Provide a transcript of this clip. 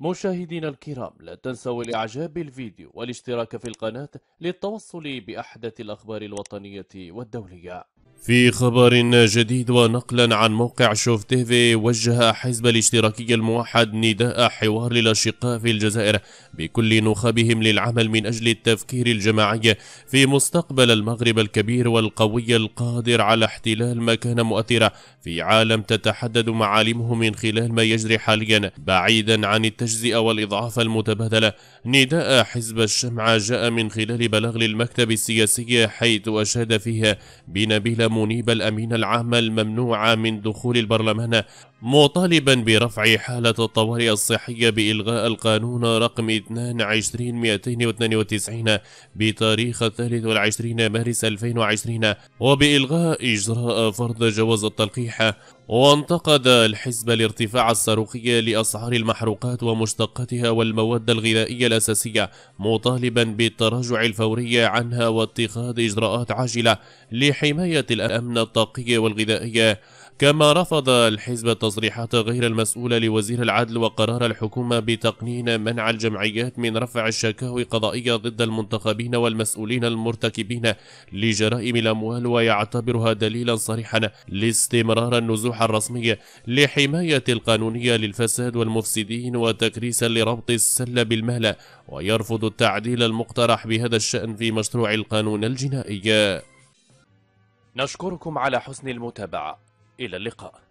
مشاهدينا الكرام لا تنسوا الاعجاب بالفيديو والاشتراك في القناة للتوصل باحدث الاخبار الوطنية والدولية في خبر جديد ونقلا عن موقع شوف تيفي وجه حزب الاشتراكي الموحد نداء حوار للأشقاء في الجزائر بكل نخبهم للعمل من أجل التفكير الجماعي في مستقبل المغرب الكبير والقوي القادر على احتلال مكانة مؤثرة في عالم تتحدد معالمه من خلال ما يجري حاليا بعيدا عن التجزئة والإضعاف المتبادلة نداء حزب الشمعة جاء من خلال بلاغ للمكتب السياسي حيث أشاد فيها بنبيل منيب الأمين العام الممنوع من دخول البرلمان مطالبا برفع حالة الطوارئ الصحية بإلغاء القانون رقم 22292 بتاريخ 23 مارس 2020 وبإلغاء إجراء فرض جواز التلقيح وانتقد الحزب الارتفاع الصاروخي لأسعار المحروقات ومشتقاتها والمواد الغذائية الأساسية مطالبا بالتراجع الفوري عنها واتخاذ إجراءات عاجلة لحماية الأمن الطاقي والغذائي كما رفض الحزب التصريحات غير المسؤولة لوزير العدل وقرار الحكومة بتقنين منع الجمعيات من رفع الشكاوي قضائية ضد المنتخبين والمسؤولين المرتكبين لجرائم الأموال ويعتبرها دليلا صريحا لاستمرار النزوح الرسمي لحماية القانونية للفساد والمفسدين وتكريسا لربط السلة بالمهلة ويرفض التعديل المقترح بهذا الشأن في مشروع القانون الجنائي نشكركم على حسن المتابعة إلى اللقاء